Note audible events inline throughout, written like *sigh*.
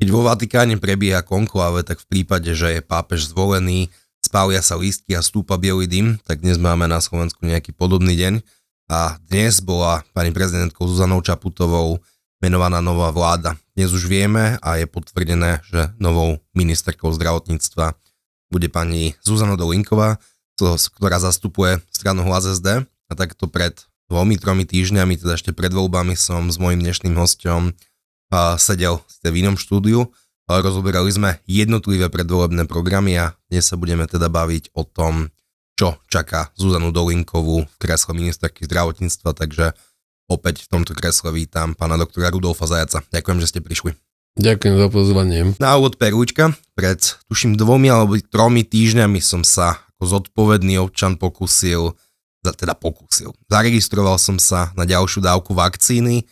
Keď vo Vatikáne prebieha konkláve, tak v prípade, že je pápež zvolený, spália sa lístky a stúpa bielý dym, tak dnes máme na Slovensku nejaký podobný deň. A dnes bola pani prezidentkou Zuzanou Čaputovou menovaná nová vláda. Dnes už vieme a je potvrdené, že novou ministerkou zdravotníctva bude pani Zuzana Dolinková, ktorá zastupuje stranu Hlas SD. A takto pred dvomi, tromi týždňami, teda ešte pred voľbami som s mojim dnešným hostom sedel ste v inom štúdiu. Rozoberali sme jednotlivé predvolebné programy a dnes sa budeme teda baviť o tom, čo čaká Zuzanu Dolinkovú v kresle ministerky zdravotníctva, takže opäť v tomto kresle vítam pána doktora Rudolfa Zajaca. Ďakujem, že ste prišli. Ďakujem za pozvanie. Na úvod perúčka, pred tuším dvomi alebo tromi týždňami som sa ako zodpovedný občan pokusil, teda pokusil, zaregistroval som sa na ďalšiu dávku vakcíny,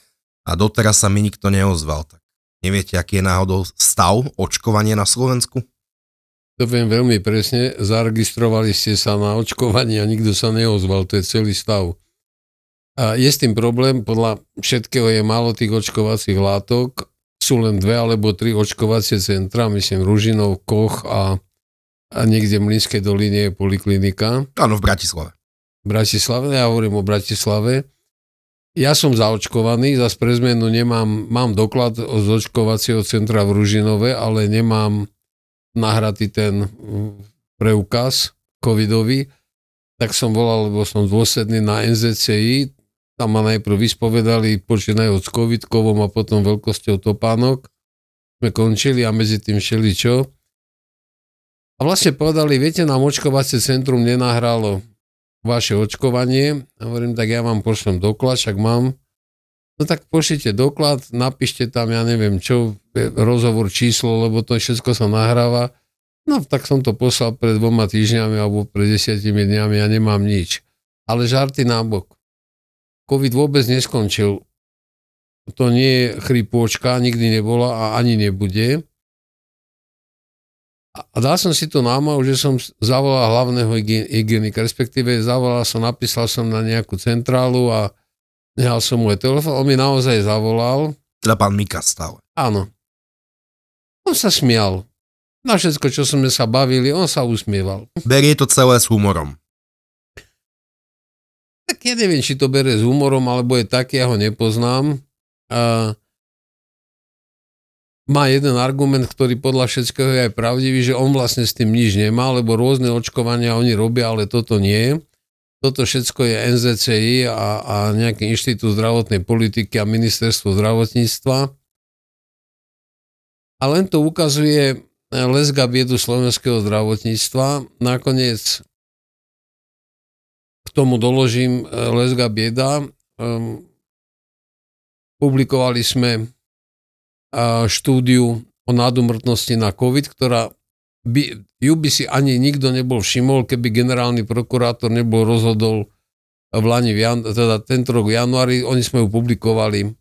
a doteraz sa mi nikto neozval. Tak neviete, aký je náhodou stav očkovania na Slovensku? To viem veľmi presne. Zaregistrovali ste sa na očkovanie a nikto sa neozval. To je celý stav. A je s tým problém, podľa všetkého je málo tých očkovacích látok. Sú len dve alebo tri očkovacie centra, myslím Ružinov, Koch a, a niekde v Mlinskej doline je poliklinika. Áno, v Bratislave. V Bratislave, ja hovorím o Bratislave ja som zaočkovaný, za pre zmenu nemám, mám doklad z očkovacieho centra v Ružinove, ale nemám nahratý ten mm, preukaz covidový, tak som volal, lebo som dôsledný na NZCI, tam ma najprv vyspovedali, počínajú s covidkovom a potom veľkosťou topánok. Sme končili a medzi tým šeli čo. A vlastne povedali, viete, nám očkovacie centrum nenahralo vaše očkovanie. Hovorím, tak ja vám pošlem doklad, však mám. No tak pošlite doklad, napíšte tam, ja neviem čo, e, rozhovor číslo, lebo to všetko sa nahráva. No tak som to poslal pred dvoma týždňami alebo pred desiatimi dňami, ja nemám nič. Ale žarty nábok. COVID vôbec neskončil. To nie je chrypôčka, nikdy nebola a ani nebude a dal som si tú námahu, že som zavolal hlavného hygienika, respektíve zavolal som, napísal som na nejakú centrálu a nehal som mu aj telefón. On mi naozaj zavolal. Teda pán Mika stále. Áno. On sa smial. Na všetko, čo sme sa bavili, on sa usmieval. *laughs* Berie to celé s humorom. Tak ja neviem, či to bere s humorom, alebo je tak, ja ho nepoznám. Uh, má jeden argument, ktorý podľa všetkého je aj pravdivý, že on vlastne s tým nič nemá, lebo rôzne očkovania oni robia, ale toto nie. Toto všetko je NZCI a, a nejaký inštitút zdravotnej politiky a ministerstvo zdravotníctva. A len to ukazuje eh, lesga biedu slovenského zdravotníctva. Nakoniec k tomu doložím eh, lesga bieda. Um, publikovali sme štúdiu o nádomrtnosti na COVID, ktorá by, ju by si ani nikto nebol všimol, keby generálny prokurátor nebol rozhodol v Lani, v teda tento rok v januári, oni sme ju publikovali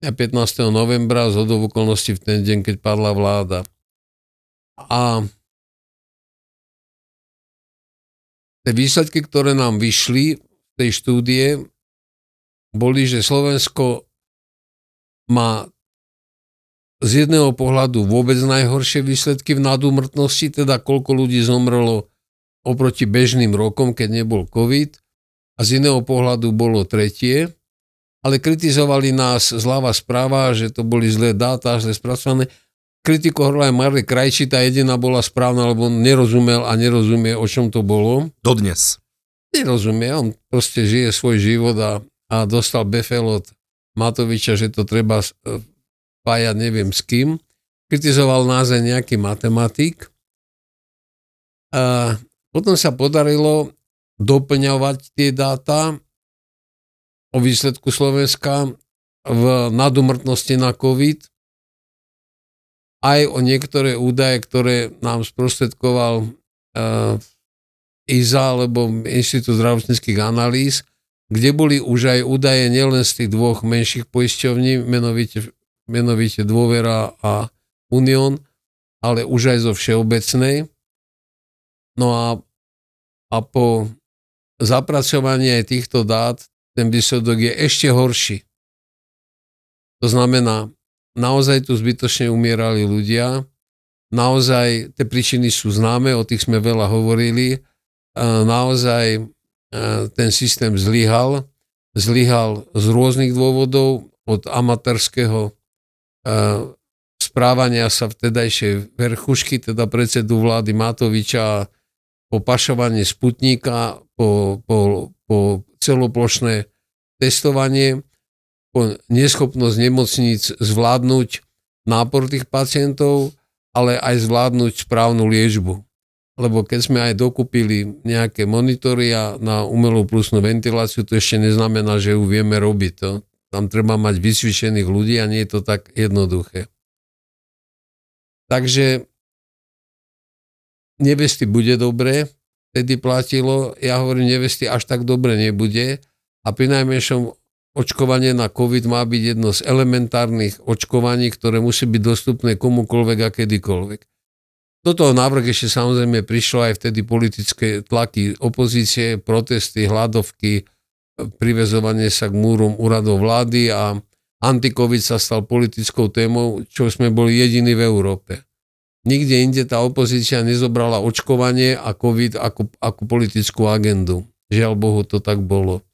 15. novembra z hodov okolností v ten deň, keď padla vláda. A tie výsledky, ktoré nám vyšli z tej štúdie, boli, že Slovensko má z jedného pohľadu vôbec najhoršie výsledky v nadúmrtnosti, teda koľko ľudí zomrelo oproti bežným rokom, keď nebol COVID, a z iného pohľadu bolo tretie, ale kritizovali nás zľava správa, že to boli zlé dáta, zle spracované. Kritiku hovorila aj Marle Krajči, tá jediná bola správna, lebo nerozumel a nerozumie, o čom to bolo. Dodnes. Nerozumie, on proste žije svoj život a, a dostal befel od Matoviča, že to treba e, spája neviem s kým. Kritizoval nás aj nejaký matematik. A potom sa podarilo doplňovať tie dáta o výsledku Slovenska v nadumrtnosti na COVID aj o niektoré údaje, ktoré nám sprostredkoval uh, e, IZA alebo Inštitút zdravotníckých analýz, kde boli už aj údaje nielen z tých dvoch menších poisťovní, menovite menovite dôvera a unión, ale už aj zo všeobecnej. No a, a po zapracovaní aj týchto dát ten výsledok je ešte horší. To znamená, naozaj tu zbytočne umierali ľudia, naozaj tie príčiny sú známe, o tých sme veľa hovorili, e, naozaj e, ten systém zlyhal, zlyhal z rôznych dôvodov, od amatérského správania sa vtedajšej verchušky, teda predsedu vlády Matoviča po pašovanie sputníka, po, po, po celoplošné testovanie, po neschopnosť nemocníc zvládnuť nápor tých pacientov, ale aj zvládnuť správnu liečbu. Lebo keď sme aj dokúpili nejaké monitoria na umelú plusnú ventiláciu, to ešte neznamená, že ju vieme robiť. To, tam treba mať vysvišených ľudí a nie je to tak jednoduché. Takže nevesty bude dobré, vtedy platilo, ja hovorím, nevesty až tak dobre nebude a pri najmenšom očkovanie na COVID má byť jedno z elementárnych očkovaní, ktoré musí byť dostupné komukoľvek a kedykoľvek. Toto návrh ešte samozrejme prišlo aj vtedy politické tlaky opozície, protesty, hladovky, privezovanie sa k múrom úradov vlády a antikovid sa stal politickou témou, čo sme boli jediní v Európe. Nikde inde tá opozícia nezobrala očkovanie a COVID ako, ako politickú agendu. Žiaľ Bohu, to tak bolo.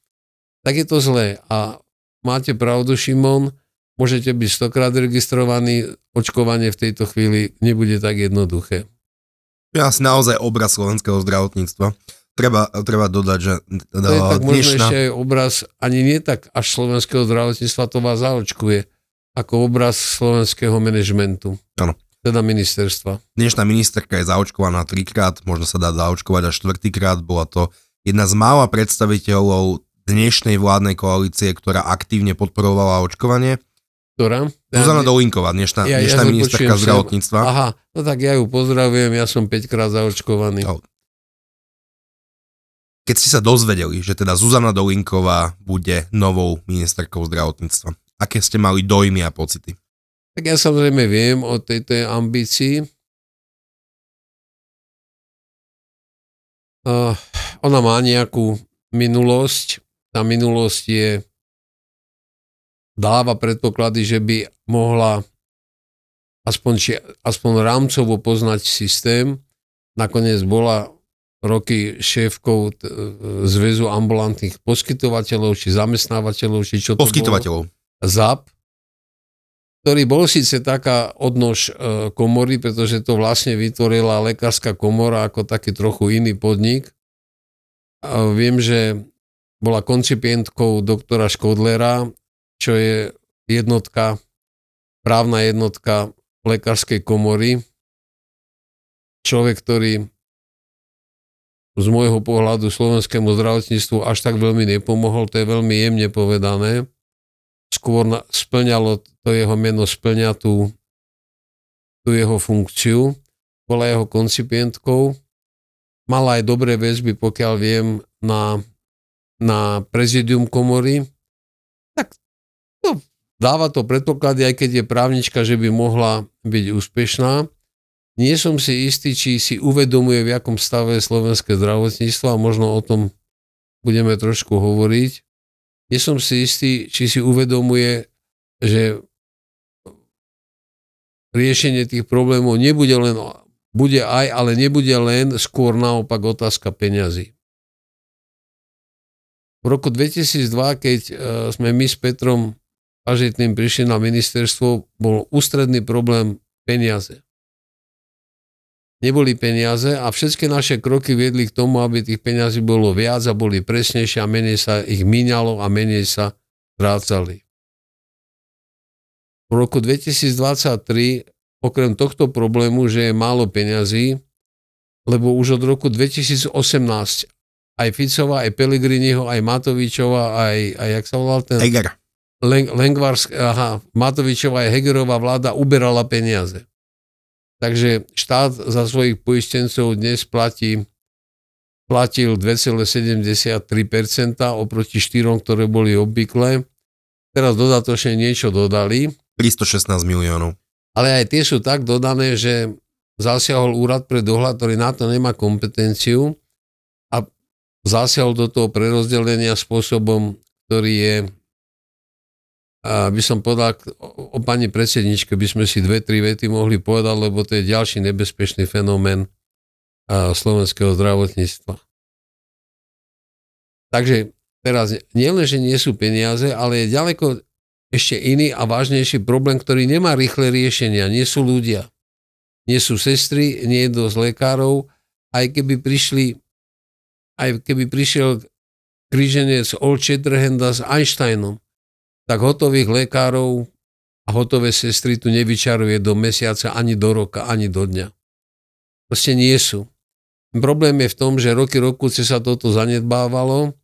Tak je to zlé. A máte pravdu, Šimon, môžete byť stokrát registrovaní, očkovanie v tejto chvíli nebude tak jednoduché. Ja naozaj obraz slovenského zdravotníctva treba, treba dodať, že... No, to je no, tak možno ešte aj obraz, ani nie tak až slovenského zdravotníctva to vás zaočkuje, ako obraz slovenského manažmentu. Áno. Teda ministerstva. Dnešná ministerka je zaočkovaná trikrát, možno sa dá zaočkovať až štvrtýkrát. Bola to jedna z mála predstaviteľov dnešnej vládnej koalície, ktorá aktívne podporovala očkovanie. Ktorá? Zuzana ja, Dolinková, dnešná, ja, dnešná ja ministerka zdravotníctva. Aha, no tak ja ju pozdravujem, ja som 5 krát zaočkovaný. No, keď ste sa dozvedeli, že teda Zuzana Dolinková bude novou ministerkou zdravotníctva? Aké ste mali dojmy a pocity? Tak ja samozrejme viem o tejto ambícii. Uh, ona má nejakú minulosť. Tá minulosť je dáva predpoklady, že by mohla aspoň, či, aspoň rámcovo poznať systém. Nakoniec bola roky šéfkou e, Zväzu ambulantných poskytovateľov, či zamestnávateľov, či čo to Poskytovateľov. Bolo, ZAP, ktorý bol síce taká odnož e, komory, pretože to vlastne vytvorila lekárska komora ako taký trochu iný podnik. A e, viem, že bola koncipientkou doktora Škodlera, čo je jednotka, právna jednotka lekárskej komory. Človek, ktorý z môjho pohľadu slovenskému zdravotníctvu až tak veľmi nepomohol, to je veľmi jemne povedané. Skôr na, splňalo to jeho meno, splňa tú, tú jeho funkciu. Bola jeho koncipientkou. Mala aj dobré väzby, pokiaľ viem, na, na prezidium komory. Tak no, dáva to predpoklady, aj keď je právnička, že by mohla byť úspešná nie som si istý, či si uvedomuje, v akom stave je slovenské zdravotníctvo a možno o tom budeme trošku hovoriť. Nie som si istý, či si uvedomuje, že riešenie tých problémov nebude len, bude aj, ale nebude len skôr naopak otázka peňazí. V roku 2002, keď e, sme my s Petrom Pažitným prišli na ministerstvo, bol ústredný problém peniaze neboli peniaze a všetky naše kroky viedli k tomu, aby tých peniazí bolo viac a boli presnejšie a menej sa ich míňalo a menej sa strácali. V roku 2023, okrem tohto problému, že je málo peňazí, lebo už od roku 2018 aj Ficova, aj Pelegriniho, aj Matovičova, aj, aj jak sa volal ten? Heger. Leng, Lengvarsk, aha, Matovičova aj Hegerová vláda uberala peniaze. Takže štát za svojich poistencov dnes platí, platil 2,73% oproti štyrom, ktoré boli obvyklé. Teraz dodatočne niečo dodali. 316 miliónov. Ale aj tie sú tak dodané, že zasiahol úrad pre dohľad, ktorý na to nemá kompetenciu a zasiahol do toho prerozdelenia spôsobom, ktorý je a by som povedal, o, pani predsedničke by sme si dve, tri vety mohli povedať, lebo to je ďalší nebezpečný fenomén slovenského zdravotníctva. Takže teraz nielen, že nie sú peniaze, ale je ďaleko ešte iný a vážnejší problém, ktorý nemá rýchle riešenia. Nie sú ľudia, nie sú sestry, nie je dosť lekárov. Aj keby prišli, aj keby prišiel kríženec Olče Drhenda s Einsteinom, tak hotových lekárov a hotové sestry tu nevyčaruje do mesiaca, ani do roka, ani do dňa. Proste nie sú. Problém je v tom, že roky roku sa toto zanedbávalo.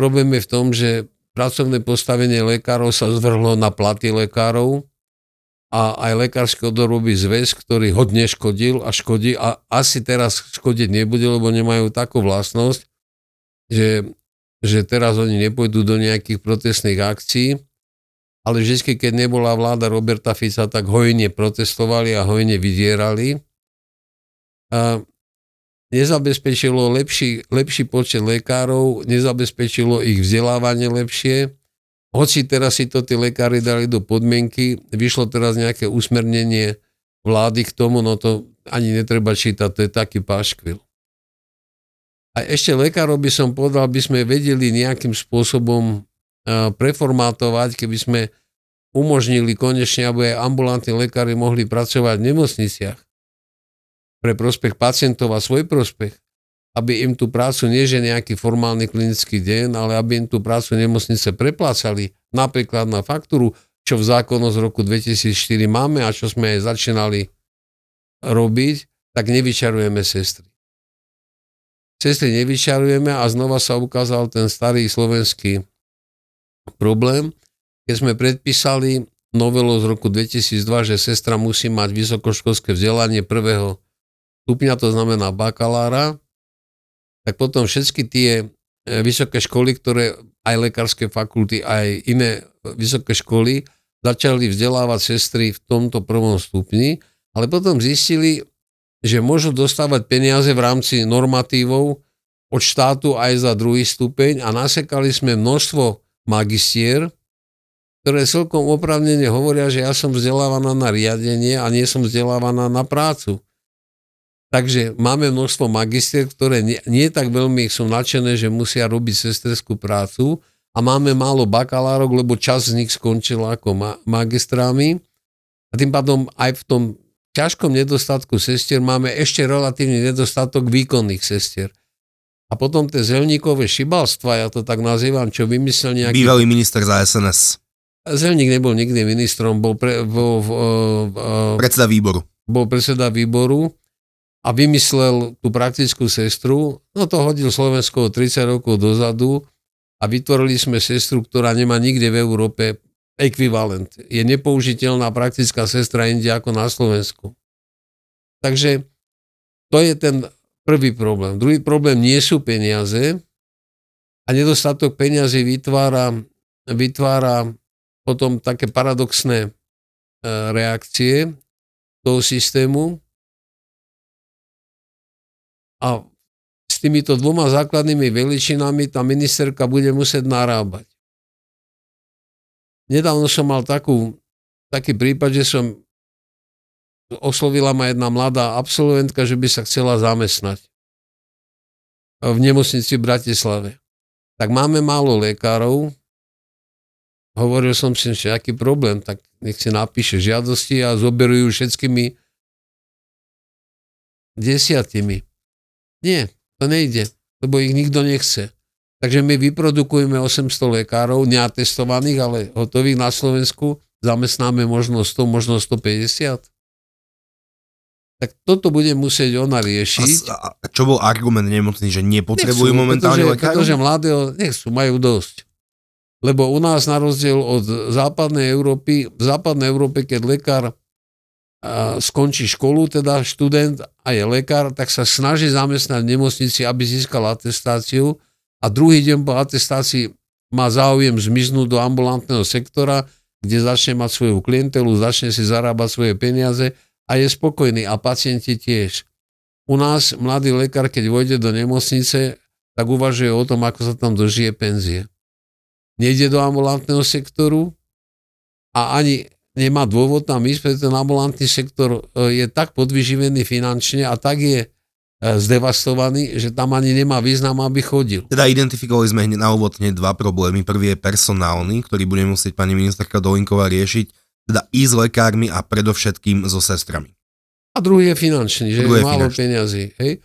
Problém je v tom, že pracovné postavenie lekárov sa zvrhlo na platy lekárov a aj lekársky odorový zväz, ktorý hodne škodil a škodí a asi teraz škodiť nebude, lebo nemajú takú vlastnosť, že, že teraz oni nepôjdu do nejakých protestných akcií, ale vždy, keď nebola vláda Roberta Fica, tak hojne protestovali a hojne vydierali. A nezabezpečilo lepší, lepší počet lekárov, nezabezpečilo ich vzdelávanie lepšie. Hoci teraz si to tí lekári dali do podmienky, vyšlo teraz nejaké usmernenie vlády k tomu, no to ani netreba čítať, to je taký paškvil. A ešte lekárov by som povedal, by sme vedeli nejakým spôsobom E, preformátovať, keby sme umožnili konečne, aby aj ambulantní lekári mohli pracovať v nemocniciach pre prospech pacientov a svoj prospech, aby im tú prácu nie že nejaký formálny klinický deň, ale aby im tú prácu nemocnice preplácali napríklad na faktúru, čo v zákonu z roku 2004 máme a čo sme aj začínali robiť, tak nevyčarujeme sestry. Sestry nevyčarujeme a znova sa ukázal ten starý slovenský problém, keď sme predpísali novelo z roku 2002, že sestra musí mať vysokoškolské vzdelanie prvého stupňa, to znamená bakalára, tak potom všetky tie e, vysoké školy, ktoré aj lekárske fakulty, aj iné vysoké školy začali vzdelávať sestry v tomto prvom stupni, ale potom zistili, že môžu dostávať peniaze v rámci normatívov od štátu aj za druhý stupeň a nasekali sme množstvo magistier, ktoré celkom opravnene hovoria, že ja som vzdelávaná na riadenie a nie som vzdelávaná na prácu. Takže máme množstvo magistier, ktoré nie, nie tak veľmi sú nadšené, že musia robiť sesterskú prácu a máme málo bakalárok, lebo čas z nich skončila ako ma- magistrami. A tým pádom aj v tom ťažkom nedostatku sestier máme ešte relatívny nedostatok výkonných sestier. A potom tie zelníkové šibalstva, ja to tak nazývam, čo vymyslel nejaký... Bývalý minister za SNS. Zelník nebol nikdy ministrom, bol, pre, bol uh, uh, predseda výboru. Bol predseda výboru a vymyslel tú praktickú sestru. No to hodil Slovensko 30 rokov dozadu a vytvorili sme sestru, ktorá nemá nikde v Európe ekvivalent. Je nepoužiteľná praktická sestra inde ako na Slovensku. Takže to je ten Prvý problém. Druhý problém nie sú peniaze a nedostatok peniazy vytvára, vytvára potom také paradoxné e, reakcie toho systému. A s týmito dvoma základnými veličinami tá ministerka bude musieť narábať. Nedávno som mal takú, taký prípad, že som oslovila ma jedna mladá absolventka, že by sa chcela zamestnať v nemocnici v Bratislave. Tak máme málo lekárov. Hovoril som si, že aký problém, tak nech si napíše žiadosti a zoberujú všetkými desiatimi. Nie, to nejde, lebo ich nikto nechce. Takže my vyprodukujeme 800 lekárov, neatestovaných, ale hotových na Slovensku, zamestnáme možno 100, možno 150 tak toto bude musieť ona riešiť. A, a čo bol argument nemocný, že nepotrebujú nechcú, momentálne pretože, lekárov? Pretože mladé nechcú, majú dosť. Lebo u nás na rozdiel od západnej Európy, v západnej Európe, keď lekár a, skončí školu, teda študent a je lekár, tak sa snaží zamestnať v nemocnici, aby získal atestáciu a druhý deň po atestácii má záujem zmiznúť do ambulantného sektora, kde začne mať svoju klientelu, začne si zarábať svoje peniaze a je spokojný a pacienti tiež. U nás mladý lekár, keď vojde do nemocnice, tak uvažuje o tom, ako sa tam dožije penzie. Nejde do ambulantného sektoru a ani nemá dôvod tam ísť, pretože ten ambulantný sektor e, je tak podvyživený finančne a tak je e, zdevastovaný, že tam ani nemá význam, aby chodil. Teda identifikovali sme hneď na úvod dva problémy. Prvý je personálny, ktorý bude musieť pani ministerka Dolinková riešiť teda i s lekármi a predovšetkým so sestrami. A druhý je finančný, že druhý je málo peniazy. Hej?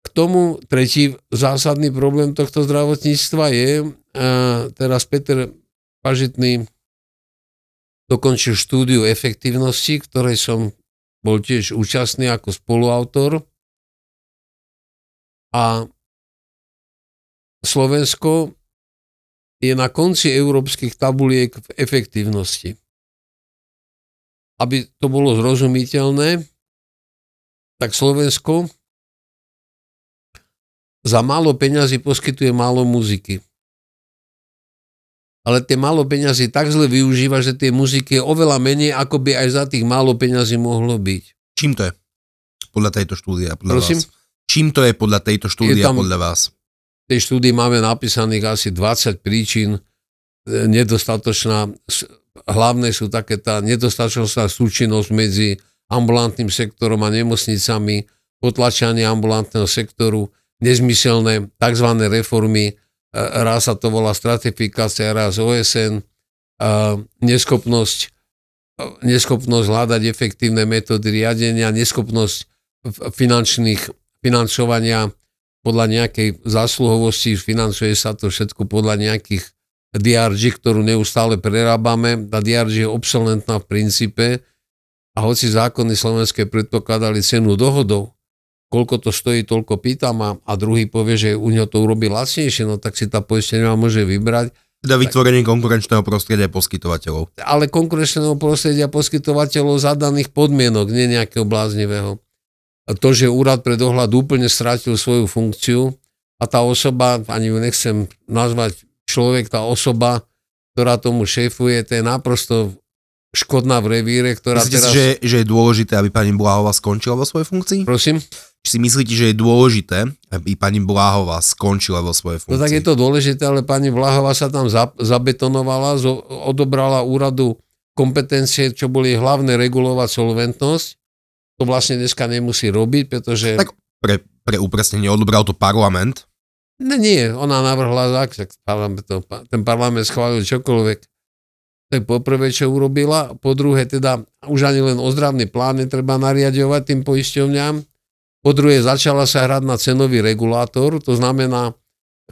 K tomu tretí zásadný problém tohto zdravotníctva je, a teraz Peter Pažitný dokončil štúdiu efektívnosti, ktorej som bol tiež účastný ako spoluautor. A Slovensko je na konci európskych tabuliek v efektívnosti. Aby to bolo zrozumiteľné, tak Slovensko za málo peňazí poskytuje málo muziky. Ale tie málo peňazí tak zle využíva, že tie muziky je oveľa menej, ako by aj za tých málo peňazí mohlo byť. Čím to je? Podľa tejto štúdia, podľa Prosím? vás. Čím to je podľa tejto štúdia, je tam, podľa vás? tej štúdii máme napísaných asi 20 príčin e, nedostatočná, hlavné sú také tá nedostatočná súčinnosť medzi ambulantným sektorom a nemocnicami, potlačanie ambulantného sektoru, nezmyselné tzv. reformy, e, raz sa to volá stratifikácia, raz OSN, e, neschopnosť, neschopnosť hľadať efektívne metódy riadenia, neschopnosť finančných, financovania podľa nejakej zásluhovosti, financuje sa to všetko podľa nejakých DRG, ktorú neustále prerábame. Tá DRG je obsolentná v princípe a hoci zákony slovenské predpokladali cenu dohodou, koľko to stojí, toľko pýtam a, a druhý povie, že u neho to urobí lacnejšie, no tak si tá poistenia môže vybrať. Teda vytvorenie konkurenčného prostredia poskytovateľov. Ale konkurenčného prostredia poskytovateľov za daných podmienok, nie nejakého bláznivého to, že úrad pre dohľad úplne strátil svoju funkciu a tá osoba, ani ju nechcem nazvať človek, tá osoba, ktorá tomu šéfuje, to je naprosto škodná v revíre, ktorá Myslíte teraz... si, že, že je dôležité, aby pani Bláhova skončila vo svojej funkcii? Prosím? Či si myslíte, že je dôležité, aby pani Bláhova skončila vo svojej funkcii? No tak je to dôležité, ale pani Bláhova sa tam za, zabetonovala, zo, odobrala úradu kompetencie, čo boli hlavné regulovať solventnosť to vlastne dneska nemusí robiť, pretože... Tak pre, pre upresnenie odobral to parlament? Ne, nie, ona navrhla tak, tak parlament, to, ten parlament schválil čokoľvek. je poprvé, čo urobila, po druhé, teda už ani len ozdravný plán netreba nariadovať tým poisťovňám. Po druhé, začala sa hrať na cenový regulátor, to znamená,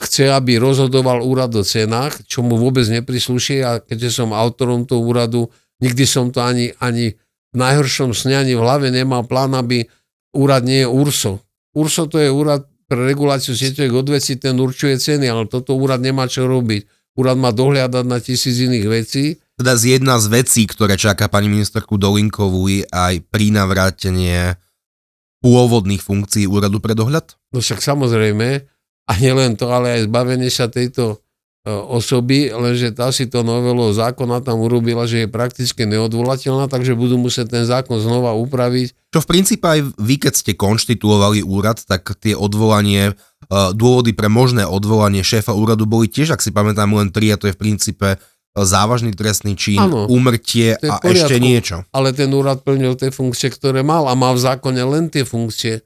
chce, aby rozhodoval úrad o cenách, čo mu vôbec neprisluší a keďže som autorom toho úradu, nikdy som to ani, ani najhoršom sňaní v hlave nemá plán, aby úrad nie je URSO. URSO to je úrad pre reguláciu sieťových odvecí, ten určuje ceny, ale toto úrad nemá čo robiť. Úrad má dohľadať na tisíc iných vecí. Teda z jedna z vecí, ktoré čaká pani ministerku Dolinkovú, je aj navrátenie pôvodných funkcií úradu pre dohľad? No však samozrejme, a nielen to, ale aj zbavenie sa tejto E, osoby, lenže tá si to novelo zákona tam urobila, že je prakticky neodvolateľná, takže budú musieť ten zákon znova upraviť. Čo v princípe aj vy, keď ste konštituovali úrad, tak tie odvolanie, e, dôvody pre možné odvolanie šéfa úradu boli tiež, ak si pamätám, len tri a to je v princípe e, závažný trestný čin, ano, umrtie a poriadku, ešte niečo. Ale ten úrad plnil tie funkcie, ktoré mal a má v zákone len tie funkcie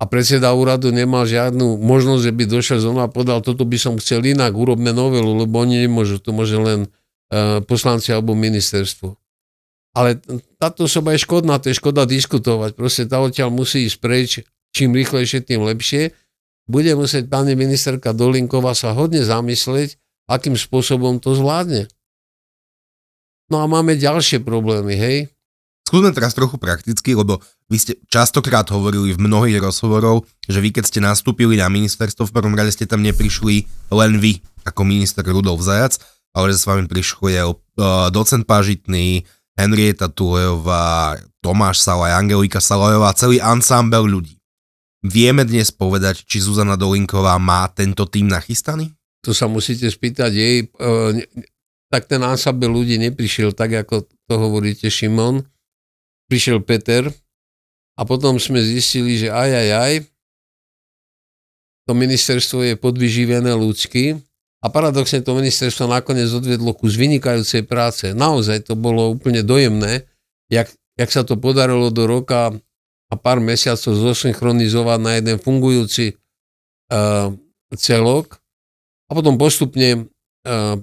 a predseda úradu nemal žiadnu možnosť, že by došiel z a podal, toto by som chcel inak, urobme novelu, lebo oni nemôžu, to môže len uh, poslanci alebo ministerstvo. Ale táto osoba je škodná, to je škoda diskutovať. Proste tá odtiaľ musí ísť preč, čím rýchlejšie, tým lepšie. Bude musieť pani ministerka Dolinková sa hodne zamyslieť, akým spôsobom to zvládne. No a máme ďalšie problémy, hej? Skúsme teraz trochu prakticky, lebo vy ste častokrát hovorili v mnohých rozhovorov, že vy keď ste nastúpili na ministerstvo, v prvom rade ste tam neprišli len vy ako minister Rudolf Zajac, ale že s vami prišiel uh, docent Pažitný, Henrieta Tulejová, Tomáš Salaj, Angelika Salajová, celý ansámbel ľudí. Vieme dnes povedať, či Zuzana Dolinková má tento tým nachystaný? To sa musíte spýtať jej. Uh, tak ten ansámbel ľudí neprišiel, tak ako to hovoríte Šimon. Prišiel Peter, a potom sme zistili, že aj, aj, aj, to ministerstvo je podvyživené ľudsky a paradoxne to ministerstvo nakoniec odvedlo kus vynikajúcej práce. Naozaj to bolo úplne dojemné, jak, jak sa to podarilo do roka a pár mesiacov zosynchronizovať na jeden fungujúci uh, celok a potom postupne uh,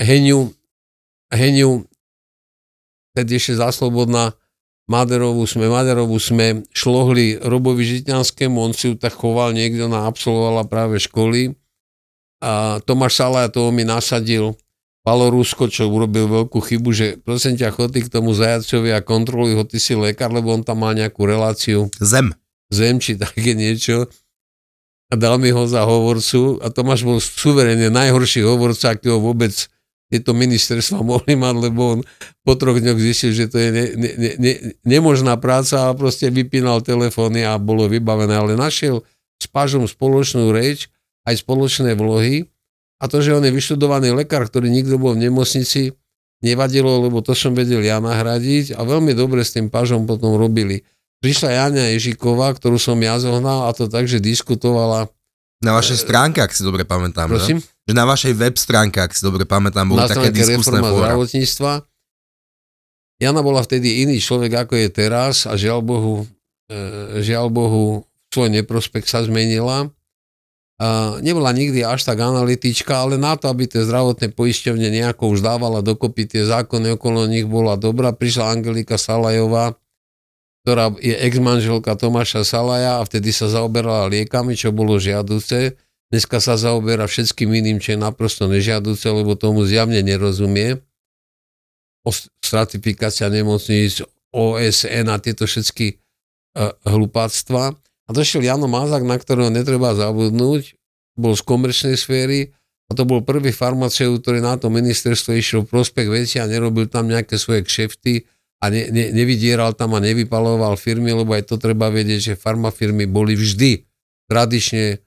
Heniu, Heniu, teda ešte záslobodná, Maderovu sme, Maderovu sme šlohli Robovi Žitňanskému, on si ju tak choval, niekto na absolvovala práve školy. A Tomáš Sala toho mi nasadil. Palo Rusko, čo urobil veľkú chybu, že prosím ťa, chodí k tomu zajacovi a kontroluj ho, ty si lekár, lebo on tam má nejakú reláciu. Zem. Zem, či také niečo. A dal mi ho za hovorcu a Tomáš bol suverene najhorší hovorca, akého vôbec tieto ministerstva *laughs* mohli mať, lebo on po troch dňoch zistil, že to je ne, ne, ne, nemožná práca a proste vypínal telefóny a bolo vybavené, ale našiel s pážom spoločnú reč, aj spoločné vlohy a to, že on je vyštudovaný lekár, ktorý nikto bol v nemocnici, nevadilo, lebo to som vedel ja nahradiť a veľmi dobre s tým pážom potom robili. Prišla Jania Ježiková, ktorú som ja zohnal a to tak, že diskutovala. Na stránke, stránkach si dobre pamätám, Prosím? že na vašej web stránke, ak si dobre pamätám, boli také diskusné fóra. zdravotníctva. Jana bola vtedy iný človek, ako je teraz a žiaľ Bohu, e, žiaľ Bohu, svoj neprospekt sa zmenila. nebola nikdy až tak analytička, ale na to, aby tie zdravotné poisťovne nejako už dávala dokopy tie zákony okolo nich, bola dobrá. Prišla Angelika Salajová, ktorá je ex-manželka Tomáša Salaja a vtedy sa zaoberala liekami, čo bolo žiaduce Dneska sa zaoberá všetkým iným, čo je naprosto nežiaduce, lebo tomu zjavne nerozumie. O stratifikácia nemocníc, OSN a tieto všetky e, hlupáctva. A došiel Jano Mázak, na ktorého netreba zabudnúť, bol z komerčnej sféry a to bol prvý farmaceut, ktorý na to ministerstvo išiel v prospech veci a nerobil tam nejaké svoje kšefty a ne, ne, nevydieral tam a nevypaloval firmy, lebo aj to treba vedieť, že farmafirmy boli vždy tradične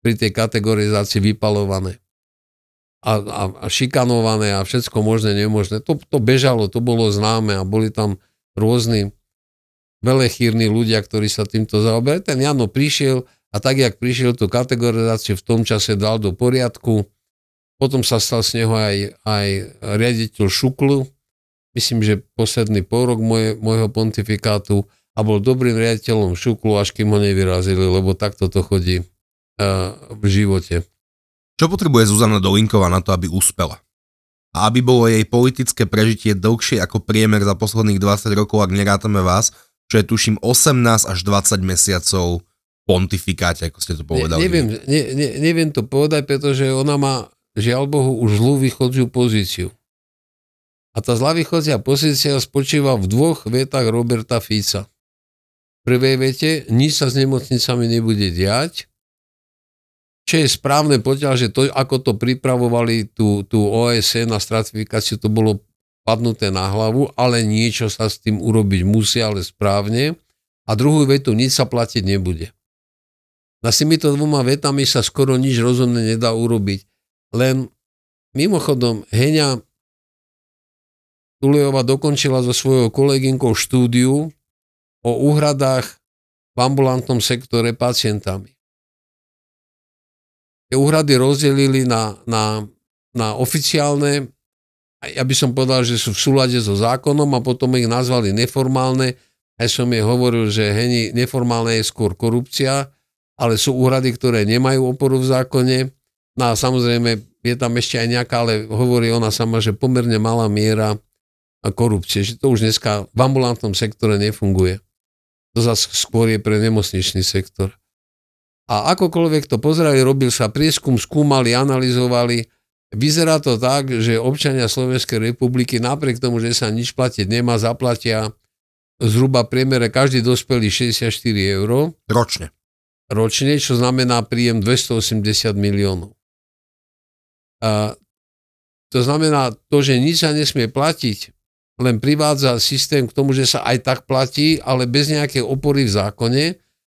pri tej kategorizácii vypalované a, a, a šikanované a všetko možné, nemožné. To, to bežalo, to bolo známe a boli tam rôzni velechírni ľudia, ktorí sa týmto zaoberali. Ten Jano prišiel a tak, jak prišiel, tú kategorizáciu v tom čase dal do poriadku. Potom sa stal z neho aj, aj riaditeľ Šuklu, myslím, že posledný pôrok moje, môjho pontifikátu a bol dobrým riaditeľom Šuklu, až kým ho nevyrazili, lebo takto to chodí E, v živote. Čo potrebuje Zuzana Dolinková na to, aby uspela? A aby bolo jej politické prežitie dlhšie ako priemer za posledných 20 rokov, ak nerátame vás, čo je tuším 18 až 20 mesiacov pontifikáte, ako ste to povedali. Ne, neviem, ne, ne, neviem to povedať, pretože ona má, žiaľ Bohu, už zlú východziu pozíciu. A tá zlá východzia pozícia spočíva v dvoch vetách Roberta Fica. V prvej vete, nič sa s nemocnicami nebude diať, čo je správne, potiaľ, že to, ako to pripravovali tú, tú OSN na stratifikáciu, to bolo padnuté na hlavu, ale niečo sa s tým urobiť musia, ale správne. A druhú vetu, nič sa platiť nebude. Na s týmito dvoma vetami sa skoro nič rozumné nedá urobiť. Len mimochodom, Heňa Tulejová dokončila so svojou kolegynkou štúdiu o úhradách v ambulantnom sektore pacientami tie úhrady rozdelili na, na, na oficiálne, ja by som povedal, že sú v súlade so zákonom a potom ich nazvali neformálne. Aj som jej hovoril, že heni, neformálne je skôr korupcia, ale sú úhrady, ktoré nemajú oporu v zákone. No a samozrejme je tam ešte aj nejaká, ale hovorí ona sama, že pomerne malá miera korupcie, že to už dneska v ambulantnom sektore nefunguje. To zase skôr je pre nemocničný sektor. A akokoľvek to pozerali, robil sa prieskum, skúmali, analyzovali. Vyzerá to tak, že občania Slovenskej republiky napriek tomu, že sa nič platiť nemá, zaplatia zhruba priemere každý dospelý 64 eur. Ročne. Ročne, čo znamená príjem 280 miliónov. A to znamená to, že nič sa nesmie platiť, len privádza systém k tomu, že sa aj tak platí, ale bez nejakej opory v zákone,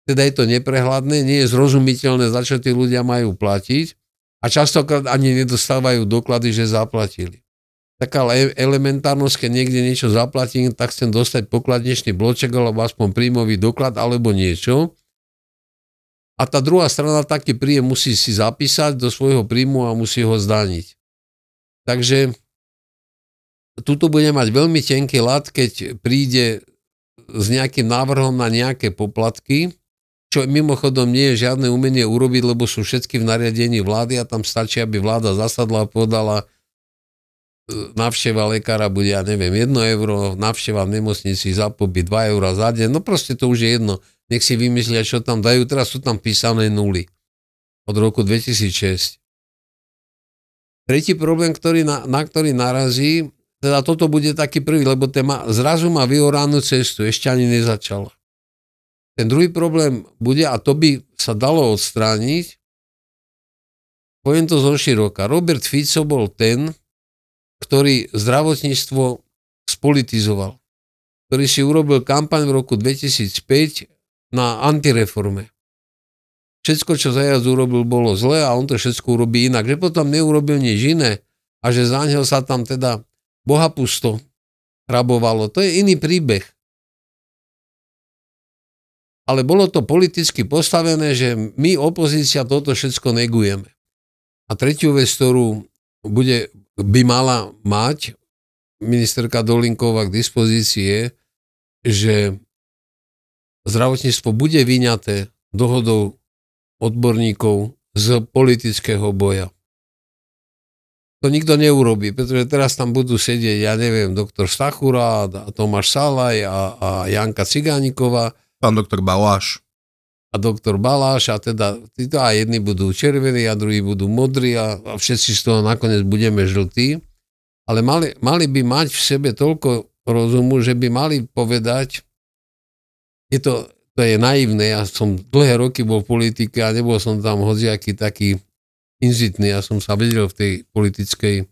teda je to neprehľadné, nie je zrozumiteľné, za čo tí ľudia majú platiť a častokrát ani nedostávajú doklady, že zaplatili. Taká elementárnosť, keď niekde niečo zaplatím, tak chcem dostať pokladnečný bloček alebo aspoň príjmový doklad alebo niečo. A tá druhá strana taký príjem musí si zapísať do svojho príjmu a musí ho zdaniť. Takže tuto bude mať veľmi tenký lat, keď príde s nejakým návrhom na nejaké poplatky, čo mimochodom nie je žiadne umenie urobiť, lebo sú všetky v nariadení vlády a tam stačí, aby vláda zasadla a podala e, navšteva lekára bude, ja neviem, 1 euro, navšteva v nemocnici za pobyt 2 eura za deň, no proste to už je jedno. Nech si vymyslia, čo tam dajú, teraz sú tam písané nuly od roku 2006. Tretí problém, ktorý na, na ktorý narazí, teda toto bude taký prvý, lebo téma zrazu má vyoranú cestu, ešte ani nezačala. Ten druhý problém bude, a to by sa dalo odstrániť, poviem to zo široka. Robert Fico bol ten, ktorý zdravotníctvo spolitizoval, ktorý si urobil kampaň v roku 2005 na antireforme. Všetko, čo zajac urobil, bolo zlé a on to všetko urobí inak. Že potom neurobil nič iné a že zaňho sa tam teda bohapusto rabovalo. To je iný príbeh ale bolo to politicky postavené, že my, opozícia, toto všetko negujeme. A tretiu vec, ktorú bude, by mala mať ministerka Dolinková k dispozícii je, že zdravotníctvo bude vyňaté dohodou odborníkov z politického boja. To nikto neurobi, pretože teraz tam budú sedieť, ja neviem, doktor Stachurát a Tomáš Salaj a, a Janka Cigániková, pán doktor Baláš. A doktor Baláš a teda títo a jedni budú červení a druhí budú modrí a, a všetci z toho nakoniec budeme žltí. Ale mali, mali by mať v sebe toľko rozumu, že by mali povedať, je to, to je naivné, ja som dlhé roky bol v politike a nebol som tam hoziaký taký inzitný, ja som sa vedel v tej politickej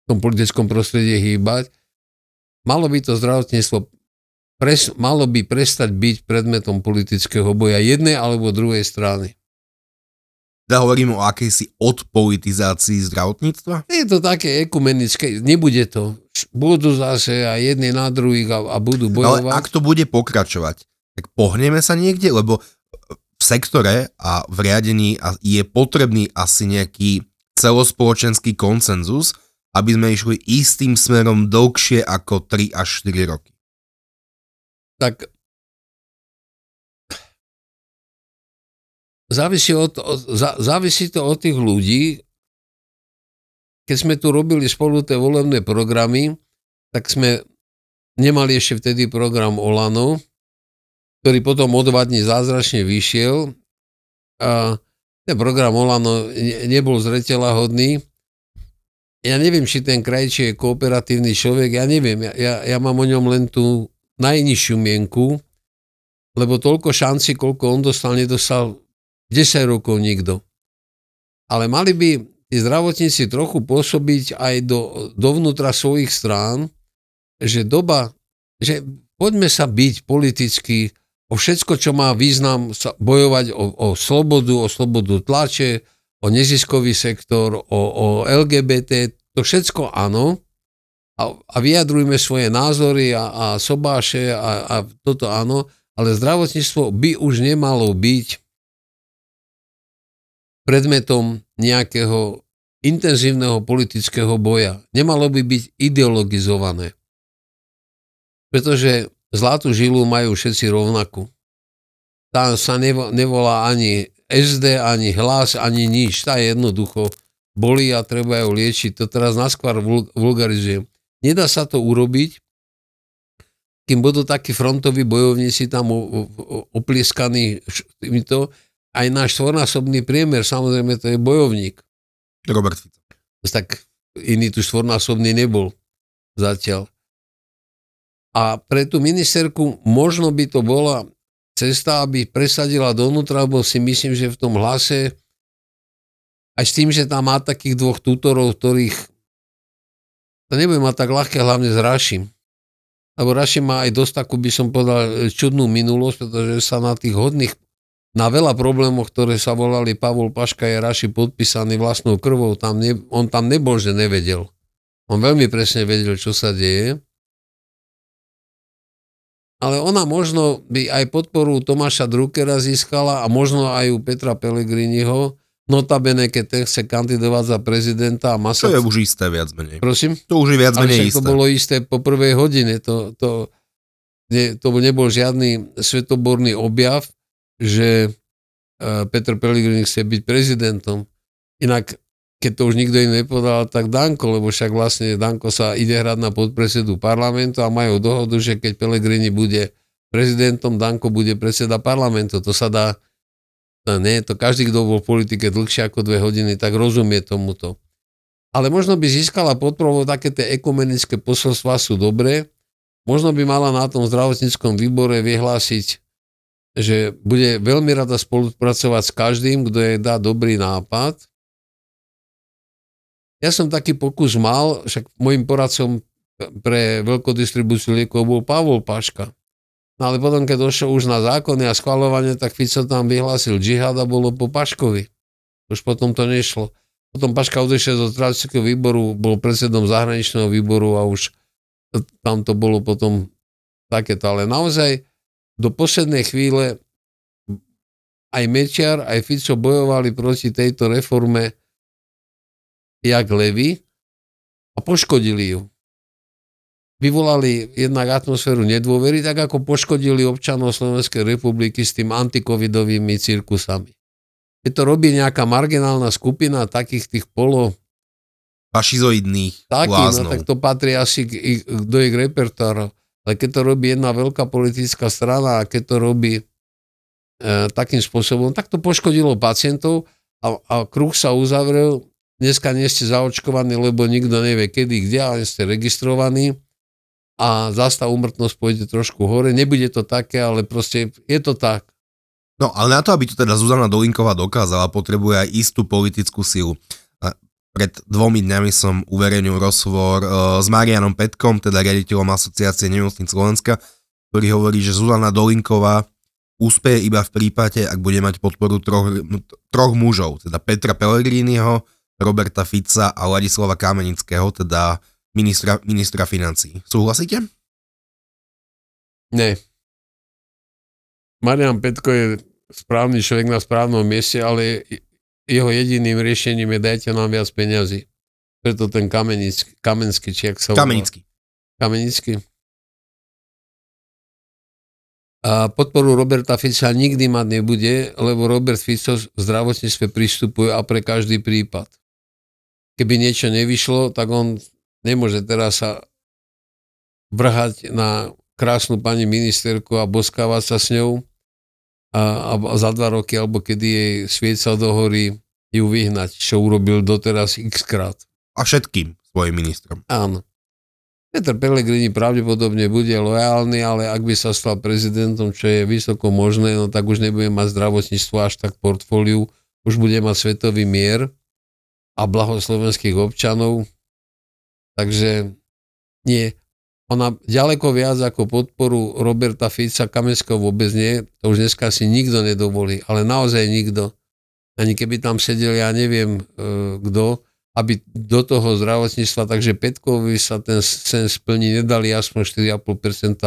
v tom politickom prostredí hýbať. Malo by to zdravotníctvo pres, malo by prestať byť predmetom politického boja jednej alebo druhej strany. Teda hovorím o akejsi odpolitizácii zdravotníctva? Je to také ekumenické, nebude to. Budú zase aj jedni na druhých a, a budú bojovať. Ale ak to bude pokračovať, tak pohneme sa niekde, lebo e, v sektore a v riadení je potrebný asi nejaký celospoločenský konsenzus, aby sme išli istým smerom dlhšie ako 3 až 4 roky tak závisí, od, zá, závisí to od tých ľudí. Keď sme tu robili spolu tie volebné programy, tak sme nemali ešte vtedy program Olano, ktorý potom o dva dní zázračne vyšiel. A ten program Olano nebol zretelahodný. Ja neviem, či ten krajčí je kooperatívny človek, ja neviem. Ja, ja, ja mám o ňom len tú najnižšiu mienku, lebo toľko šanci, koľko on dostal, nedostal 10 rokov nikto. Ale mali by tí zdravotníci trochu pôsobiť aj do, dovnútra svojich strán, že doba, že poďme sa byť politicky o všetko, čo má význam sa bojovať o, o slobodu, o slobodu tlače, o neziskový sektor, o, o LGBT, to všetko áno, a, a vyjadrujme svoje názory a, a sobáše a, a toto áno, ale zdravotníctvo by už nemalo byť predmetom nejakého intenzívneho politického boja. Nemalo by byť ideologizované. Pretože zlatú žilu majú všetci rovnakú. Tá sa nevolá ani SD, ani hlas, ani nič. Tá jednoducho boli a treba ju liečiť. To teraz naskvar vulgarizujem. Nedá sa to urobiť, kým budú takí frontoví bojovníci tam oplieskaní týmto. Aj náš štvornásobný priemer, samozrejme, to je bojovník. Robert Tak iný tu štvornásobný nebol zatiaľ. A pre tú ministerku možno by to bola cesta, aby presadila donútra, lebo si myslím, že v tom hlase aj s tým, že tam má takých dvoch tutorov, ktorých to nebude mať tak ľahké, hlavne s Rašim. Lebo Rašim má aj dosť takú, by som povedal, čudnú minulosť, pretože sa na tých hodných, na veľa problémoch, ktoré sa volali Pavol Paška je Raši podpísaný vlastnou krvou, tam ne, on tam nebol, že nevedel. On veľmi presne vedel, čo sa deje. Ale ona možno by aj podporu Tomáša Druckera získala a možno aj u Petra Pellegriniho, Notabene, keď ten chce kandidovať za prezidenta a masa... To je už isté viac menej. Prosím? To už je viac menej isté. to bolo isté po prvej hodine. To, to, ne, to nebol žiadny svetoborný objav, že e, Petr Pellegrini chce byť prezidentom. Inak, keď to už nikto iný nepovedal, tak Danko, lebo však vlastne Danko sa ide hrať na podpredsedu parlamentu a majú dohodu, že keď Pellegrini bude prezidentom, Danko bude predseda parlamentu. To sa dá nie? To každý, kto bol v politike dlhšie ako dve hodiny, tak rozumie tomuto. Ale možno by získala podporu, také tie ekumenické posolstva sú dobré. Možno by mala na tom zdravotníckom výbore vyhlásiť, že bude veľmi rada spolupracovať s každým, kto jej dá dobrý nápad. Ja som taký pokus mal, však môjim poradcom pre veľkodistribúciu liekov bol Pavol Paška. No ale potom, keď došlo už na zákony a schvalovanie, tak Fico tam vyhlásil džihad a bolo po Paškovi. Už potom to nešlo. Potom Paška odešiel zo Trávského výboru, bol predsedom zahraničného výboru a už tam to bolo potom takéto. Ale naozaj do poslednej chvíle aj Mečiar, aj Fico bojovali proti tejto reforme jak levy a poškodili ju vyvolali jednak atmosféru nedôvery, tak ako poškodili občanov Slovenskej republiky s tým antikovidovými cirkusami. Keď to robí nejaká marginálna skupina takých tých polo... Fašizoidných Takých, no, tak to patrí asi k, ich, do ich repertoáru. Ale keď to robí jedna veľká politická strana a keď to robí e, takým spôsobom, tak to poškodilo pacientov a, a kruh sa uzavrel. Dneska nie ste zaočkovaní, lebo nikto nevie kedy, kde, ale ste registrovaní a zase tá úmrtnosť pôjde trošku hore. Nebude to také, ale proste je to tak. No ale na to, aby to teda Zuzana Dolinková dokázala, potrebuje aj istú politickú silu. Pred dvomi dňami som uverejnil rozhovor e, s Marianom Petkom, teda riaditeľom asociácie nemocníc Slovenska, ktorý hovorí, že Zuzana Dolinková úspeje iba v prípade, ak bude mať podporu troch, troch mužov, teda Petra Pellegriniho, Roberta Fica a Ladislava Kamenického, teda ministra, ministra financí. Súhlasíte? Ne. Marian Petko je správny človek na správnom mieste, ale jeho jediným riešením je dajte nám viac peňazí. Preto ten Kamenický, kamenický či ak sa Kamenický. Volá. Kamenický. A podporu Roberta Fica nikdy mať nebude, lebo Robert Fico v zdravotníctve pristupuje a pre každý prípad. Keby niečo nevyšlo, tak on nemôže teraz sa vrhať na krásnu pani ministerku a boskávať sa s ňou a, a za dva roky, alebo kedy jej svieca do hory, ju vyhnať, čo urobil doteraz x krát. A všetkým svojim ministrom. Áno. Peter Pellegrini pravdepodobne bude lojálny, ale ak by sa stal prezidentom, čo je vysoko možné, no tak už nebude mať zdravotníctvo až tak portfóliu, už bude mať svetový mier a blaho slovenských občanov, Takže nie. Ona ďaleko viac ako podporu Roberta Fica Kamenského vôbec nie. To už dneska si nikto nedovolí, ale naozaj nikto. Ani keby tam sedel, ja neviem e, kto, aby do toho zdravotníctva, takže Petkovi sa ten sen splní, nedali aspoň 4,5%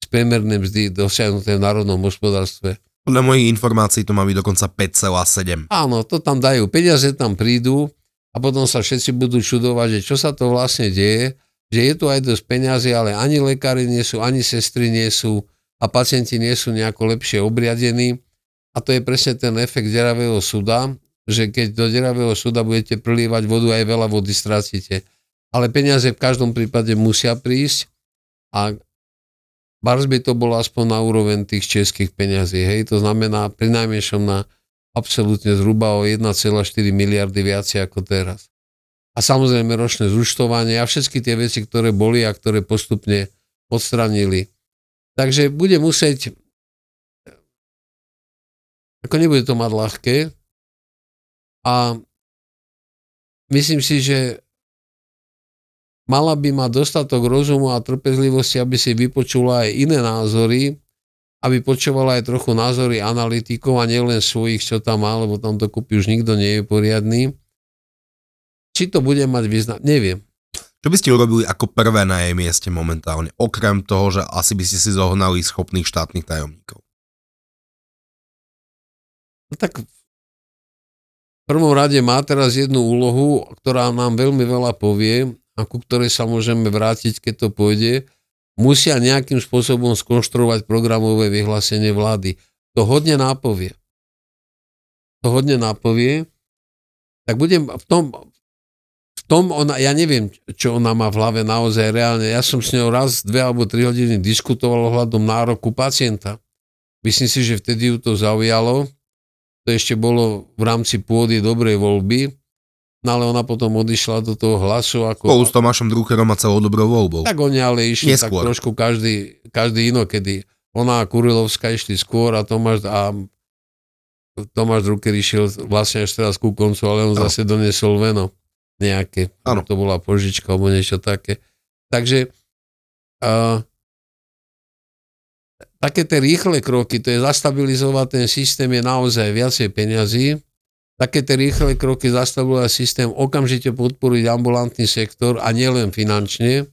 z priemernej mzdy dosiahnuté v národnom hospodárstve. Podľa mojich informácií to má byť dokonca 5,7. Áno, to tam dajú. Peniaze tam prídu, a potom sa všetci budú čudovať, že čo sa to vlastne deje, že je tu aj dosť peňazí, ale ani lekári nie sú, ani sestry nie sú a pacienti nie sú nejako lepšie obriadení. A to je presne ten efekt deravého súda, že keď do deravého súda budete prilievať vodu, aj veľa vody stratíte. Ale peniaze v každom prípade musia prísť a bars by to bolo aspoň na úroveň tých českých peňazí. Hej? To znamená pri najmenšom na absolútne zhruba o 1,4 miliardy viacej ako teraz. A samozrejme ročné zúčtovanie a všetky tie veci, ktoré boli a ktoré postupne odstranili. Takže bude musieť, ako nebude to mať ľahké a myslím si, že mala by mať dostatok rozumu a trpezlivosti, aby si vypočula aj iné názory, aby počúvala aj trochu názory analytikov a nielen svojich, čo tam má, lebo tam to kúpi už nikto nie je poriadný. Či to bude mať význam, neviem. Čo by ste urobili ako prvé na jej mieste momentálne, okrem toho, že asi by ste si zohnali schopných štátnych tajomníkov? No tak v prvom rade má teraz jednu úlohu, ktorá nám veľmi veľa povie a ku ktorej sa môžeme vrátiť, keď to pôjde musia nejakým spôsobom skonštruovať programové vyhlásenie vlády. To hodne nápovie. To hodne nápovie. Tak budem v tom, v tom ona, ja neviem, čo ona má v hlave naozaj reálne. Ja som s ňou raz, dve alebo tri hodiny diskutoval ohľadom nároku pacienta. Myslím si, že vtedy ju to zaujalo. To ešte bolo v rámci pôdy dobrej voľby No ale ona potom odišla do toho hlasu ako... Spolu s Tomášom Druckerom a celou dobrou voľbou. Tak oni ale išli Neskôr. tak trošku každý, každý inokedy. Ona a Kurilovská išli skôr a Tomáš, a Tomáš Drucker išiel vlastne až teraz ku koncu, ale on no. zase donesol veno nejaké. Ano. To bola požička alebo niečo také. Takže uh, také tie rýchle kroky, to je zastabilizovať ten systém, je naozaj viacej peňazí, Také tie rýchle kroky zastavil aj systém okamžite podporiť ambulantný sektor a nielen finančne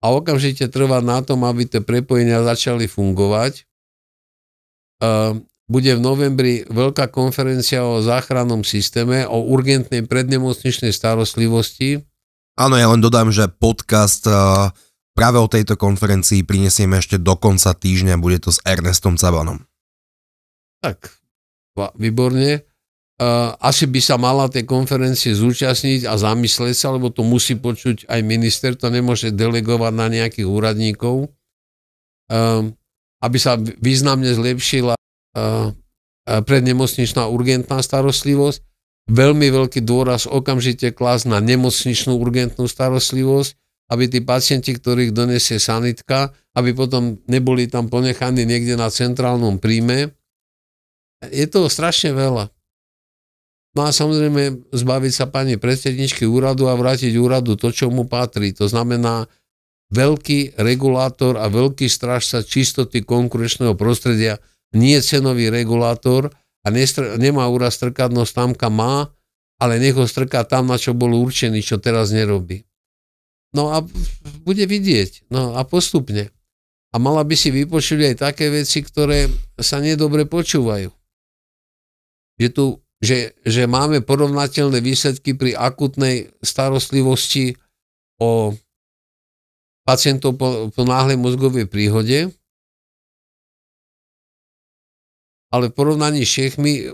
a okamžite trvať na tom, aby tie prepojenia začali fungovať. Ehm, bude v novembri veľká konferencia o záchrannom systéme, o urgentnej prednemocničnej starostlivosti. Áno, ja len dodám, že podcast ehm, práve o tejto konferencii prinesieme ešte do konca týždňa, bude to s Ernestom Cabanom. Tak, výborne. Eh, asi by sa mala tej konferencie zúčastniť a zamyslieť sa, lebo to musí počuť aj minister, to nemôže delegovať na nejakých úradníkov, eh, aby sa významne zlepšila eh, prednemocničná urgentná starostlivosť. Veľmi veľký dôraz okamžite klas na nemocničnú urgentnú starostlivosť, aby tí pacienti, ktorých donesie sanitka, aby potom neboli tam ponechaní niekde na centrálnom príjme. Je toho strašne veľa. No a samozrejme zbaviť sa pani predsedničky úradu a vrátiť úradu to, čo mu patrí. To znamená veľký regulátor a veľký strážca čistoty konkurenčného prostredia, nie cenový regulátor a nestr- nemá úrad strkadnosť tam, kam má, ale nech ho strká tam, na čo bol určený, čo teraz nerobí. No a bude vidieť. No a postupne. A mala by si vypočuť aj také veci, ktoré sa nedobre počúvajú. Je tu že, že máme porovnateľné výsledky pri akutnej starostlivosti o pacientov po, po náhlej mozgovej príhode, ale v porovnaní s Čechmi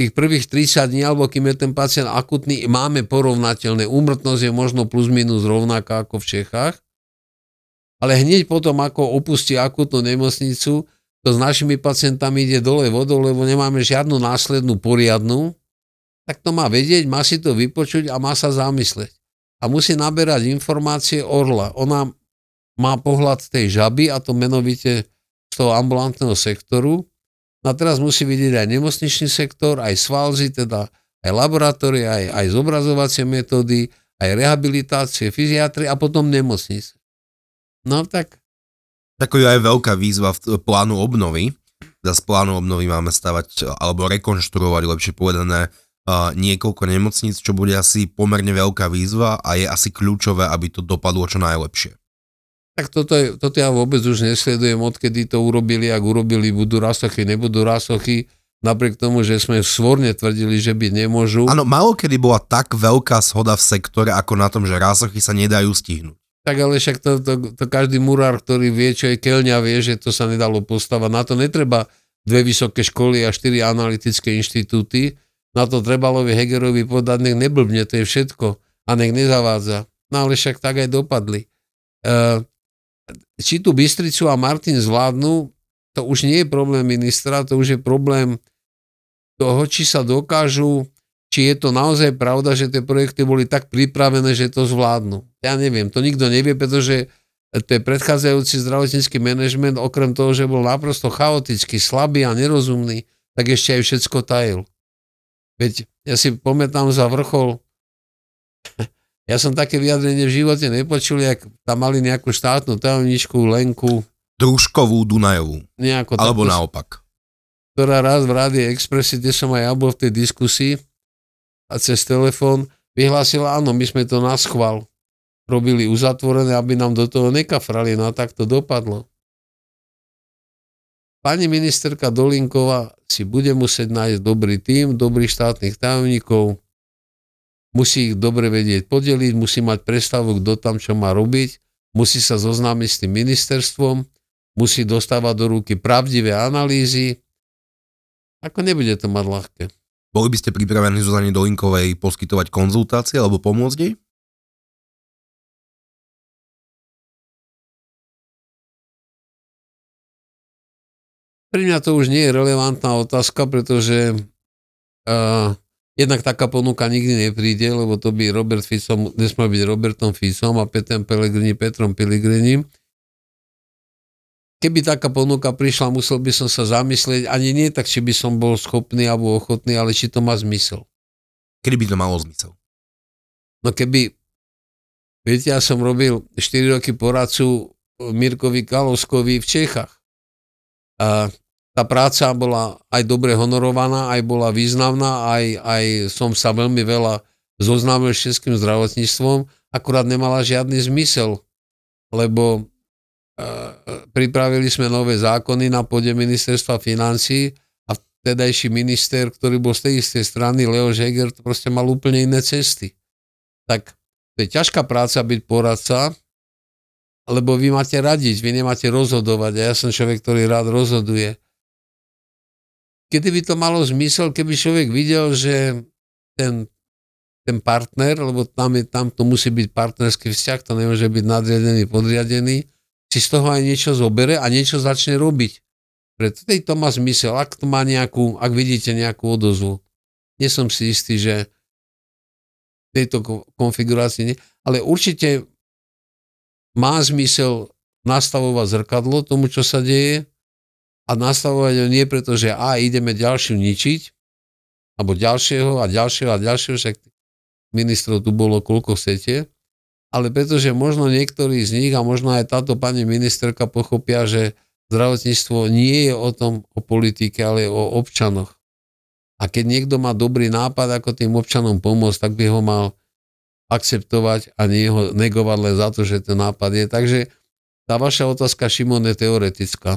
tých prvých 30 dní, alebo kým je ten pacient akutný, máme porovnateľné. Úmrtnosť je možno plus minus rovnaká ako v Čechách, ale hneď potom, ako opustí akutnú nemocnicu, to s našimi pacientami ide dole vodou, lebo nemáme žiadnu následnú poriadnu, tak to má vedieť, má si to vypočuť a má sa zamysleť. A musí naberať informácie orla. Ona má pohľad tej žaby a to menovite z toho ambulantného sektoru. No a teraz musí vidieť aj nemocničný sektor, aj svalzy, teda aj laboratórie, aj, aj zobrazovacie metódy, aj rehabilitácie, fyziatrie a potom nemocnice. No tak Takou je aj veľká výzva v plánu obnovy. Za z plánu obnovy máme stavať e, alebo rekonštruovať, lepšie povedané, e, niekoľko nemocníc, čo bude asi pomerne veľká výzva a je asi kľúčové, aby to dopadlo čo najlepšie. Tak toto, je, toto ja vôbec už nesledujem, odkedy to urobili, ak urobili, budú rasochy, nebudú rasochy, napriek tomu, že sme svorne tvrdili, že by nemôžu. Áno, malo kedy bola tak veľká shoda v sektore, ako na tom, že rasochy sa nedajú stihnúť. Tak ale však to, to, to každý murár, ktorý vie, čo je keľňa, vie, že to sa nedalo postavať. Na to netreba dve vysoké školy a štyri analytické inštitúty. Na to trebalo Hegerovi povedať, nech neblbne, to je všetko a nech nezavádza. No ale však tak aj dopadli. E, či tu Bystricu a Martin zvládnu, to už nie je problém ministra, to už je problém toho, či sa dokážu, či je to naozaj pravda, že tie projekty boli tak pripravené, že to zvládnu ja neviem, to nikto nevie, pretože je predchádzajúci zdravotnícky manažment, okrem toho, že bol naprosto chaotický, slabý a nerozumný, tak ešte aj všetko tajil. Veď ja si pamätám za vrchol, *laughs* ja som také vyjadrenie v živote nepočul, jak tam mali nejakú štátnu tajomničku, Lenku. Družkovú Dunajovú. Nejako Alebo takú, naopak. Ktorá raz v Rádi Expressi kde som aj ja bol v tej diskusii a cez telefón, vyhlásila, áno, my sme to naschval robili uzatvorené, aby nám do toho nekafrali. No a tak to dopadlo. Pani ministerka Dolinková si bude musieť nájsť dobrý tím, dobrých štátnych tajomníkov, musí ich dobre vedieť podeliť, musí mať predstavu, kto tam čo má robiť, musí sa zoznámiť s tým ministerstvom, musí dostávať do ruky pravdivé analýzy. Ako nebude to mať ľahké. Boli by ste pripravení Zuzane Dolinkovej poskytovať konzultácie alebo pomôcť jej? Pre mňa to už nie je relevantná otázka, pretože uh, jednak taká ponuka nikdy nepríde, lebo to by Robert Ficom, nesmal byť Robertom Ficom a Petrom Pelegrini Petrom Pelegrini. Keby taká ponuka prišla, musel by som sa zamyslieť, ani nie tak, či by som bol schopný alebo ochotný, ale či to má zmysel. Kedy by to malo zmysel? No keby, viete, ja som robil 4 roky poradcu Mirkovi Kalovskovi v Čechách. A tá práca bola aj dobre honorovaná, aj bola významná, aj, aj som sa veľmi veľa zoznámil s českým zdravotníctvom, akurát nemala žiadny zmysel, lebo e, pripravili sme nové zákony na pôde ministerstva financí a vtedajší minister, ktorý bol z tej istej strany, Leo Žeger, proste mal úplne iné cesty. Tak to je ťažká práca byť poradca, lebo vy máte radiť, vy nemáte rozhodovať a ja som človek, ktorý rád rozhoduje kedy by to malo zmysel, keby človek videl, že ten, ten partner, lebo tam, je, tam to musí byť partnerský vzťah, to nemôže byť nadriadený, podriadený, si z toho aj niečo zobere a niečo začne robiť. Preto to má zmysel, ak to má nejakú, ak vidíte nejakú odozvu. Nie som si istý, že tejto konfigurácii nie, ale určite má zmysel nastavovať zrkadlo tomu, čo sa deje, a nastavovať ho nie preto, že a ideme ďalšiu ničiť, alebo ďalšieho a ďalšieho a ďalšieho, však ministrov tu bolo koľko chcete, ale pretože možno niektorí z nich a možno aj táto pani ministerka pochopia, že zdravotníctvo nie je o tom, o politike, ale o občanoch. A keď niekto má dobrý nápad, ako tým občanom pomôcť, tak by ho mal akceptovať a nie ho negovať len za to, že ten nápad je. Takže tá vaša otázka, Šimon, je teoretická.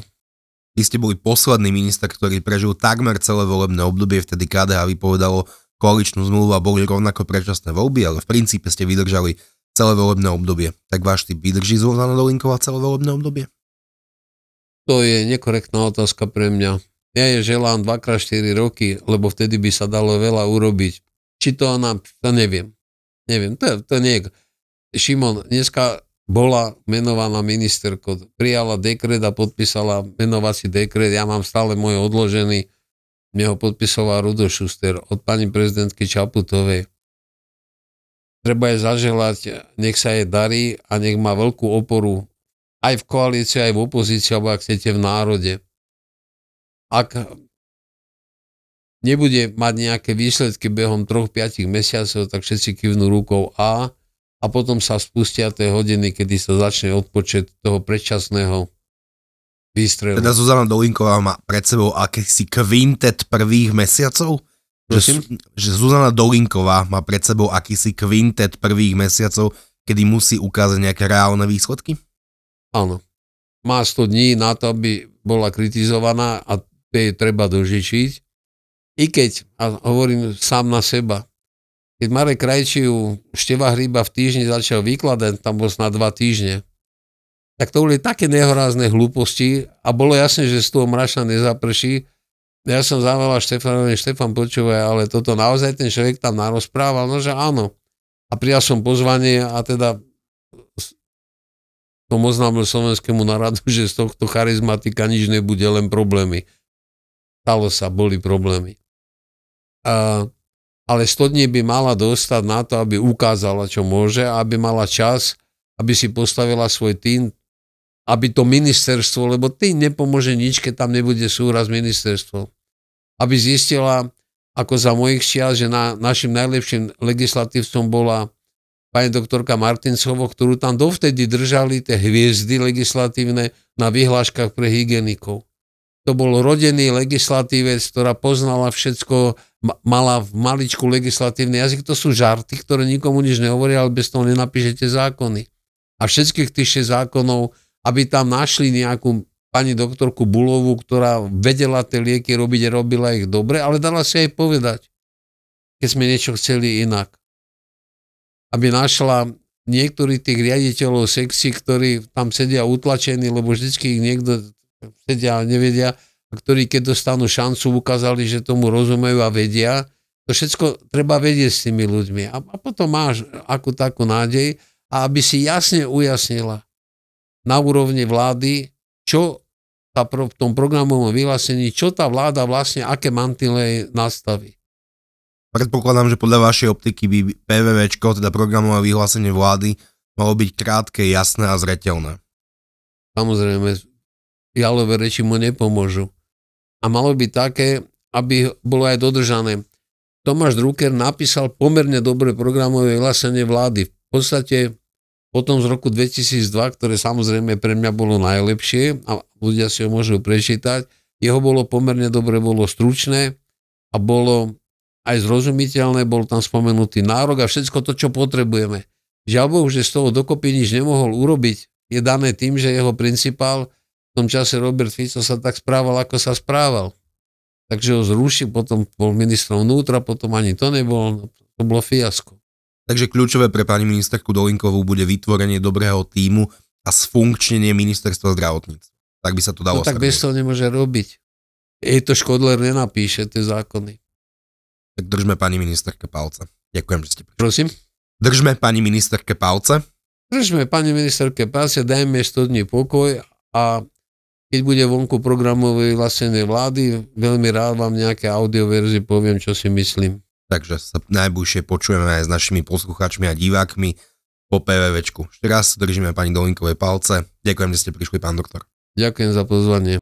Vy ste boli posledný minister, ktorý prežil takmer celé volebné obdobie, vtedy KDH vypovedalo koaličnú zmluvu a boli rovnako predčasné voľby, ale v princípe ste vydržali celé volebné obdobie. Tak váš typ vydrží Zuzana Dolinková celé volebné obdobie? To je nekorektná otázka pre mňa. Ja je želám 2x4 roky, lebo vtedy by sa dalo veľa urobiť. Či to ona, to neviem. Neviem, to, to nie je. Šimon, dneska bola menovaná ministerko, prijala dekret a podpísala menovací dekret. Ja mám stále môj odložený, mne ho podpisoval Rudo Šuster od pani prezidentky Čaputovej. Treba je zaželať, nech sa jej darí a nech má veľkú oporu aj v koalícii, aj v opozícii, alebo ak chcete v národe. Ak nebude mať nejaké výsledky behom 3-5 mesiacov, tak všetci kivnú rukou A a potom sa spustia tie hodiny, kedy sa začne odpočet toho predčasného výstrelu. Teda Zuzana Dolinková má pred sebou akýsi kvintet prvých mesiacov? Prosím? Že, že Zuzana Dolinková má pred sebou akýsi kvintet prvých mesiacov, kedy musí ukázať nejaké reálne výsledky? Áno. Má 100 dní na to, aby bola kritizovaná a tie treba dožičiť. I keď, a hovorím sám na seba, keď Marek Krajčiu Števa Hryba v týždni začal vykladať tam bol na dva týždne, tak to boli také nehorázne hlúposti a bolo jasné, že z toho Mraša nezaprší. Ja som zavolal Štefanovi, Štefan počúvaj, ale toto naozaj ten človek tam narozprával, no že áno. A prijal som pozvanie a teda som oznámil slovenskému naradu, že z tohto charizmatika nič nebude, len problémy. Stalo sa, boli problémy. A ale 100 dní by mala dostať na to, aby ukázala, čo môže, aby mala čas, aby si postavila svoj tým, aby to ministerstvo, lebo tým nepomôže nič, keď tam nebude súraz ministerstvo. Aby zistila, ako za mojich čias, že na, našim najlepším legislatívcom bola pani doktorka Martincovo, ktorú tam dovtedy držali tie hviezdy legislatívne na vyhláškach pre hygienikov. To bol rodený legislatívec, ktorá poznala všetko mala v maličku legislatívny jazyk, to sú žarty, ktoré nikomu nič nehovoria, ale bez toho nenapíšete zákony. A všetkých tých šest zákonov, aby tam našli nejakú pani doktorku Bulovu, ktorá vedela tie lieky robiť a robila ich dobre, ale dala si aj povedať, keď sme niečo chceli inak. Aby našla niektorí tých riaditeľov sexy, ktorí tam sedia utlačení, lebo vždycky ich niekto sedia a nevedia, ktorí keď dostanú šancu, ukázali, že tomu rozumejú a vedia. To všetko treba vedieť s tými ľuďmi. A, a potom máš akú takú nádej, a aby si jasne ujasnila na úrovni vlády, čo tá pro, v tom programovom vyhlásení, čo tá vláda vlastne, aké mantile nastaví. Predpokladám, že podľa vašej optiky by PVVčko, teda programové vyhlásenie vlády, malo byť krátke, jasné a zretelné. Samozrejme, jalové reči mu nepomôžu a malo by také, aby bolo aj dodržané. Tomáš Drucker napísal pomerne dobré programové vyhlásenie vlády. V podstate potom z roku 2002, ktoré samozrejme pre mňa bolo najlepšie a ľudia si ho môžu prečítať, jeho bolo pomerne dobre, bolo stručné a bolo aj zrozumiteľné, bol tam spomenutý nárok a všetko to, čo potrebujeme. Žiaľ Bohu, že z toho dokopy nič nemohol urobiť, je dané tým, že jeho principál v tom čase Robert Fico sa tak správal, ako sa správal. Takže ho zrušil, potom bol ministrom vnútra, potom ani to nebol, no, to bolo fiasko. Takže kľúčové pre pani ministerku Dolinkovú bude vytvorenie dobrého týmu a sfunkčnenie ministerstva zdravotníctva. Tak by sa to dalo. No tak bez toho nemôže robiť. Jej to Škodler nenapíše, tie zákony. Tak držme pani ministerke palce. Ďakujem, že ste prišli. Prosím? Držme pani ministerke palce. Držme pani ministerke palce, dajme 100 dní pokoj a keď bude vonku programovej o vlády, veľmi rád vám nejaké audioverzie poviem, čo si myslím. Takže sa najbližšie počujeme aj s našimi poslucháčmi a divákmi po PVVčku. Ešte raz držíme pani Dolinkovej palce. Ďakujem, že ste prišli, pán doktor. Ďakujem za pozvanie.